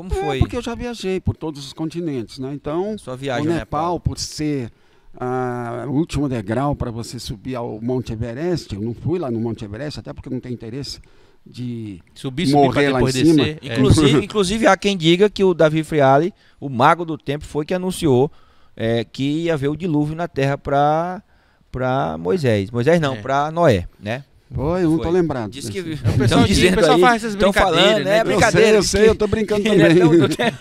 Como é, foi? Porque eu já viajei por todos os continentes, né? Então, Sua viagem o Nepal, Nepal, por ser ah, o último degrau para você subir ao Monte Everest, eu não fui lá no Monte Everest, até porque não tem interesse de subir, subir morrer lá em cima. Descer. Inclusive, é. inclusive, há quem diga que o Davi Friali, o mago do tempo, foi que anunciou é, que ia haver o dilúvio na terra para para Moisés. Moisés não, é. para Noé, né? Oi, não tô lembrado. Diz que o pessoal, diz, o pessoal aí, faz essas brincadeiras, falando, né? É né? brincadeira. Eu sei, eu sei, eu tô brincando é também.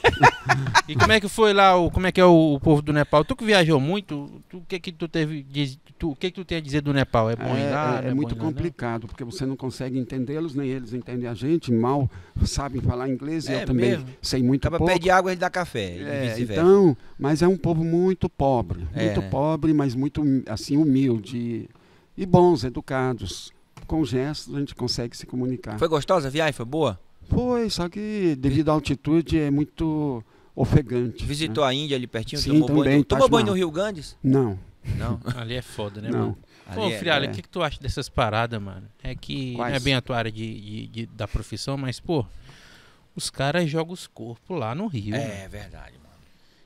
e como é que foi lá, o, como é que é o, o povo do Nepal? Tu que viajou muito, o que que tu teve, o que que tu tem a dizer do Nepal? É bom é, ir lá? É, é, é muito complicado, porque você não consegue entendê-los, nem eles entendem a gente, mal sabem falar inglês, eu é também mesmo. sei muito Acaba pouco. de água, ele dá café, Então, mas é um povo muito pobre, muito pobre, mas muito, assim, humilde e bons, educados com gestos a gente consegue se comunicar. Foi gostosa a viagem? Foi boa? Foi, só que devido à altitude é muito ofegante. Visitou né? a Índia ali pertinho? Sim, tomou também. Banho. Tá tomou banho no Rio Gandes? Não. Não. Ali é foda, né, Não. mano? Ali Pô, é- é. o é. que, que tu acha dessas paradas, mano? É que Quais? não é bem a tua área de, de, de da profissão, mas, pô, os caras jogam os corpos lá no Rio. É, mano. É verdade, mano.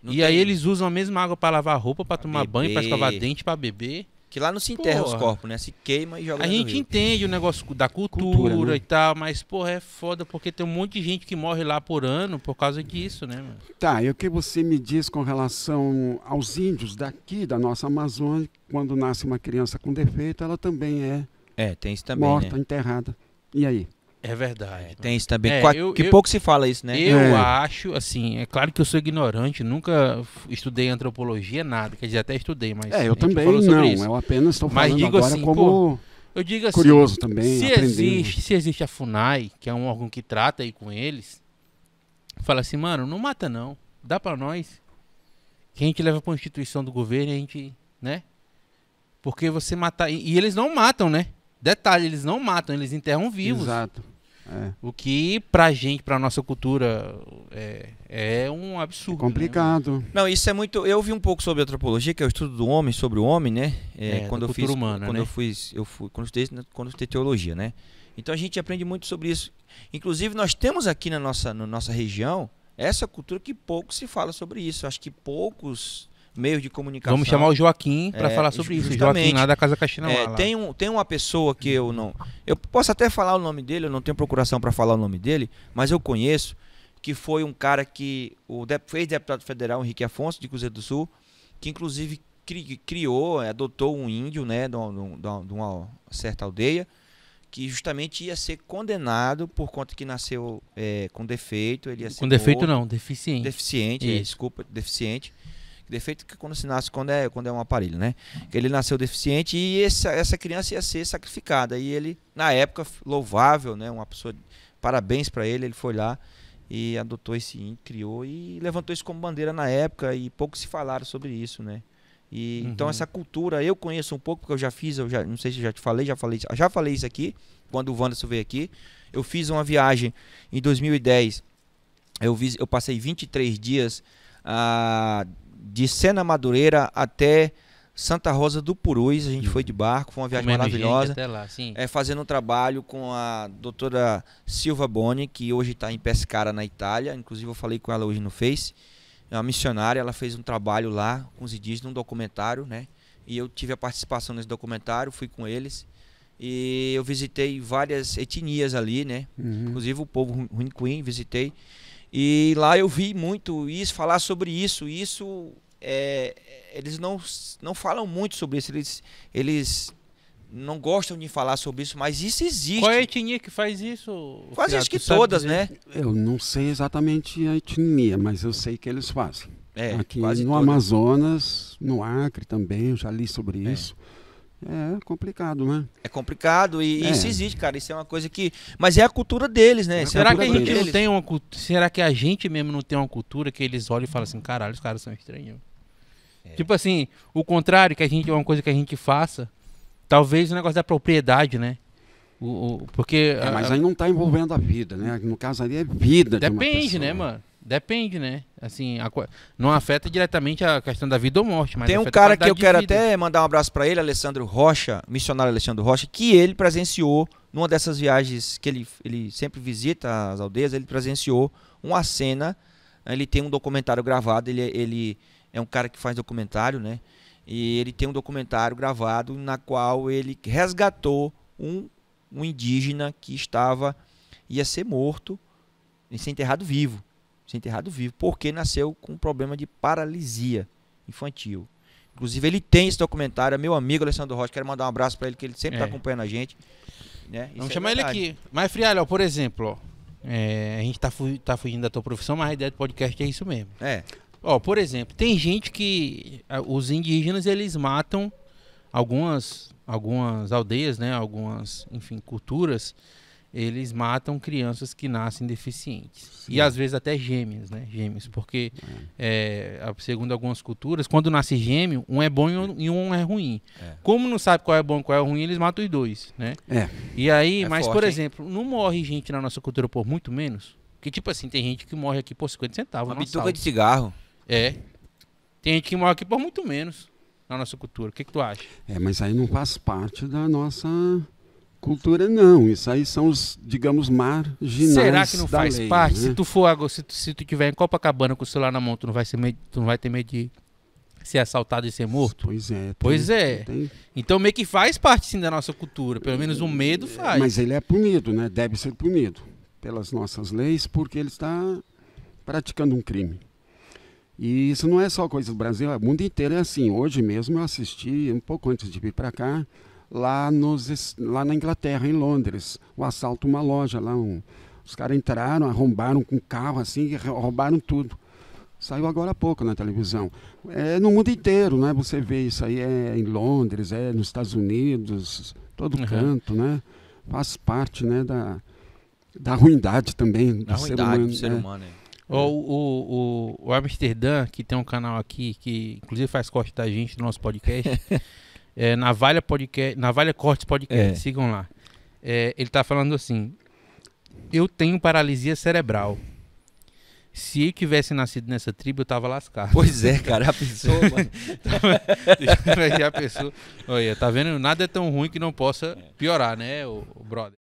Não e tem... aí eles usam a mesma água para lavar roupa, para tomar beber. banho, para escovar dente, para beber. Que lá não se enterra porra. os corpos, né? Se queima e joga A gente entende o negócio da cultura, cultura e tal, mas, porra, é foda porque tem um monte de gente que morre lá por ano por causa disso, né, mano? Tá, e o que você me diz com relação aos índios daqui, da nossa Amazônia, quando nasce uma criança com defeito, ela também é, é tem isso também, morta, né? enterrada. E aí? É verdade. É, tem isso também. É, eu, que eu, pouco se fala isso, né? Eu é. acho, assim, é claro que eu sou ignorante, nunca estudei antropologia, nada. Quer dizer, até estudei, mas. É, eu também não. Isso. Eu apenas estou falando mas digo agora assim, como. Pô, eu digo assim, curioso também. Se existe, se existe a Funai, que é um órgão que trata aí com eles, fala assim, mano, não mata não, dá para nós. Que a gente leva para uma instituição do governo, a gente, né? Porque você matar e, e eles não matam, né? Detalhe, eles não matam, eles enterram vivos. Exato. É. O que pra gente, pra nossa cultura, é, é um absurdo. É complicado. Né? Não, isso é muito. Eu vi um pouco sobre antropologia, que é o estudo do homem, sobre o homem, né? É, é quando eu fiz. Humana, quando né? eu fiz. Eu fui, quando eu estudei, né, quando eu estudei teologia, né? Então a gente aprende muito sobre isso. Inclusive, nós temos aqui na nossa, na nossa região essa cultura que pouco se fala sobre isso. Acho que poucos meios de comunicação. Vamos chamar o Joaquim para é, falar sobre isso. Joaquim lá da Casa Caxinauá. É, tem, um, tem uma pessoa que eu não... Eu posso até falar o nome dele, eu não tenho procuração para falar o nome dele, mas eu conheço, que foi um cara que... O de, deputado federal Henrique Afonso, de Cruzeiro do Sul, que inclusive cri, criou, adotou um índio né, de uma, de uma certa aldeia, que justamente ia ser condenado por conta que nasceu é, com defeito. Ele com defeito morto, não, deficiente. Deficiente, é, desculpa, deficiente. Defeito que quando se nasce, quando é, quando é um aparelho, né? Que ele nasceu deficiente e essa, essa criança ia ser sacrificada. E ele, na época, louvável, né? Uma pessoa, parabéns para ele, ele foi lá e adotou esse índio, criou e levantou isso como bandeira na época e pouco se falaram sobre isso, né? E, então, uhum. Então essa cultura eu conheço um pouco porque eu já fiz, eu já não sei se eu já te falei, já falei, já falei isso aqui quando o Wanderson veio aqui. Eu fiz uma viagem em 2010. Eu, vi, eu passei 23 dias ah, de Sena Madureira até Santa Rosa do Purus. A gente foi de barco, foi uma viagem maravilhosa. Lá, é, fazendo um trabalho com a doutora Silva Boni, que hoje está em Pescara, na Itália. Inclusive, eu falei com ela hoje no Face. É uma missionária, ela fez um trabalho lá com os indígenas, num documentário, né? E eu tive a participação nesse documentário, fui com eles. E eu visitei várias etnias ali, né? Uhum. Inclusive o povo Queen, visitei. E lá eu vi muito isso, falar sobre isso. Isso é, eles não, não falam muito sobre isso. Eles, eles não gostam de falar sobre isso, mas isso existe. Qual é a etnia que faz isso? Faz isso que todas, dizer? né? Eu não sei exatamente a etnia, mas eu sei que eles fazem. É, Aqui no Amazonas, no Acre também, eu já li sobre é. isso. É complicado, né? É complicado e, é. isso existe, cara. Isso é uma coisa que. Mas é a cultura deles, né? É será que a gente deles. não tem uma cultura. Será que a gente mesmo não tem uma cultura que eles olham e falam assim, caralho, os caras são estranhos? É. Tipo assim, o contrário, que a gente é uma coisa que a gente faça, talvez o negócio da propriedade, né? O, o porque. É, mas aí não tá envolvendo a vida, né? No caso ali é vida. Depende, de né, mano? Depende, né? Assim, a, não afeta diretamente a questão da vida ou morte, mas tem um cara que eu quero até mandar um abraço para ele, Alessandro Rocha, missionário Alessandro Rocha, que ele presenciou numa dessas viagens que ele, ele sempre visita as aldeias, ele presenciou uma cena, ele tem um documentário gravado, ele, é, ele é um cara que faz documentário, né? E ele tem um documentário gravado na qual ele resgatou um, um indígena que estava ia ser morto e ser enterrado vivo ser enterrado vivo, porque nasceu com um problema de paralisia infantil. Inclusive, ele tem esse documentário, é meu amigo Alessandro Rocha, quero mandar um abraço para ele, que ele sempre está é. acompanhando a gente. Né? Vamos é chamar verdade. ele aqui. Mas, Frialho, por exemplo, é, a gente está fu tá fugindo da tua profissão, mas a ideia do podcast é isso mesmo. É. Ó, por exemplo, tem gente que. Os indígenas, eles matam algumas, algumas aldeias, né? Algumas, enfim, culturas eles matam crianças que nascem deficientes. Sim. E às vezes até gêmeos, né? Gêmeos, porque é, é segundo algumas culturas, quando nasce gêmeo, um é bom e um é ruim. É. Como não sabe qual é bom e qual é ruim, eles matam os dois, né? É. E aí, é mas forte, por exemplo, hein? não morre gente na nossa cultura por muito menos? Porque tipo assim, tem gente que morre aqui por 50 centavos. Uma bituca de cigarro. É. Tem gente que morre aqui por muito menos na nossa cultura. O que, que tu acha? É, mas aí não faz parte da nossa Cultura não, isso aí são os, digamos, marginais. Será que não faz lei, parte? Né? Se tu for se tu, se tu tiver em Copacabana com o celular na mão, tu não vai, ser medo, tu não vai ter medo de ser assaltado e ser morto? Pois é. Tem, pois é. Tem... Então meio que faz parte sim da nossa cultura, pelo menos o medo faz. Mas ele é punido, né? Deve ser punido pelas nossas leis, porque ele está praticando um crime. E isso não é só coisa do Brasil, é, o mundo inteiro é assim. Hoje mesmo eu assisti, um pouco antes de vir para cá, lá, nos, lá na Inglaterra, em Londres. O assalto a uma loja lá. Um, os caras entraram, arrombaram com carro assim, roubaram tudo. Saiu agora há pouco na televisão. É no mundo inteiro, né? Você vê isso aí, é em Londres, é nos Estados Unidos, todo uhum. canto, né? Faz parte, né, da, da ruindade também do ser ruindade humano, do ser né? humano. É. ou o, o, o Amsterdã, que tem um canal aqui, que inclusive faz corte da gente, do nosso podcast, É, Navalha, Podcast, Navalha Cortes Podcast, é. sigam lá. É, ele está falando assim: Eu tenho paralisia cerebral. Se eu tivesse nascido nessa tribo, eu tava lascado. Pois é, cara, a pessoa. tava, a pessoa. Olha, tá vendo? Nada é tão ruim que não possa é. piorar, né, o, o brother?